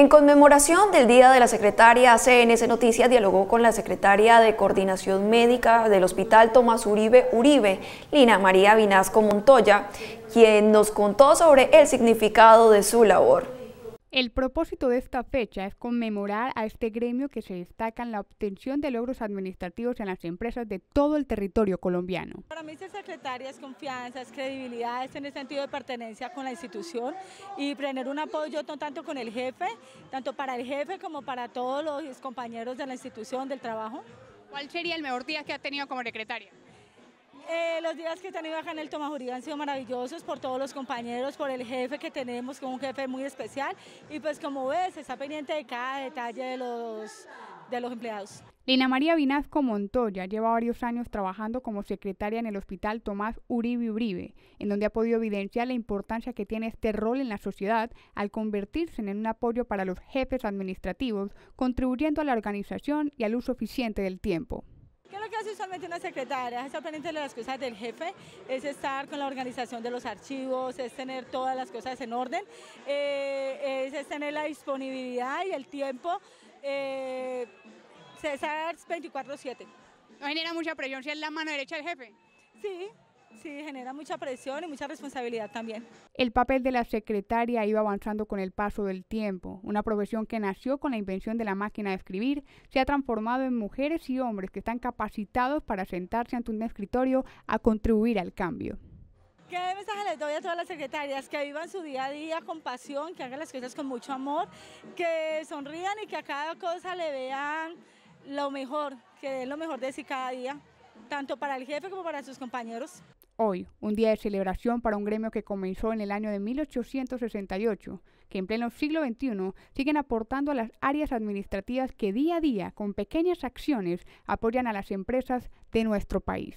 En conmemoración del Día de la Secretaria, CNS Noticias dialogó con la Secretaria de Coordinación Médica del Hospital Tomás Uribe Uribe, Lina María Vinasco Montoya, quien nos contó sobre el significado de su labor. El propósito de esta fecha es conmemorar a este gremio que se destaca en la obtención de logros administrativos en las empresas de todo el territorio colombiano. Para mí ser secretaria es confianza, es credibilidad, es en el sentido de pertenencia con la institución y tener un apoyo tanto con el jefe, tanto para el jefe como para todos los compañeros de la institución, del trabajo. ¿Cuál sería el mejor día que ha tenido como secretaria? Eh, los días que he tenido acá en el Uribe han sido maravillosos por todos los compañeros, por el jefe que tenemos, con un jefe muy especial. Y pues como ves, está pendiente de cada detalle de los, de los empleados. Lina María Vinasco Montoya lleva varios años trabajando como secretaria en el Hospital Tomás Uribe Uribe, en donde ha podido evidenciar la importancia que tiene este rol en la sociedad al convertirse en un apoyo para los jefes administrativos, contribuyendo a la organización y al uso eficiente del tiempo. ¿Qué es lo que hace usualmente una secretaria? Es pendiente las cosas del jefe, es estar con la organización de los archivos, es tener todas las cosas en orden, eh, es, tener la disponibilidad y el tiempo, eh, César 24-7. ¿No genera mucha presión si es la mano derecha del jefe? Sí, Sí, genera mucha presión y mucha responsabilidad también. El papel de la secretaria iba avanzando con el paso del tiempo. Una profesión que nació con la invención de la máquina de escribir se ha transformado en mujeres y hombres que están capacitados para sentarse ante un escritorio a contribuir al cambio. ¿Qué mensaje les doy a todas las secretarias? Que vivan su día a día con pasión, que hagan las cosas con mucho amor, que sonrían y que a cada cosa le vean lo mejor, que den lo mejor de sí cada día tanto para el jefe como para sus compañeros. Hoy, un día de celebración para un gremio que comenzó en el año de 1868, que en pleno siglo XXI siguen aportando a las áreas administrativas que día a día, con pequeñas acciones, apoyan a las empresas de nuestro país.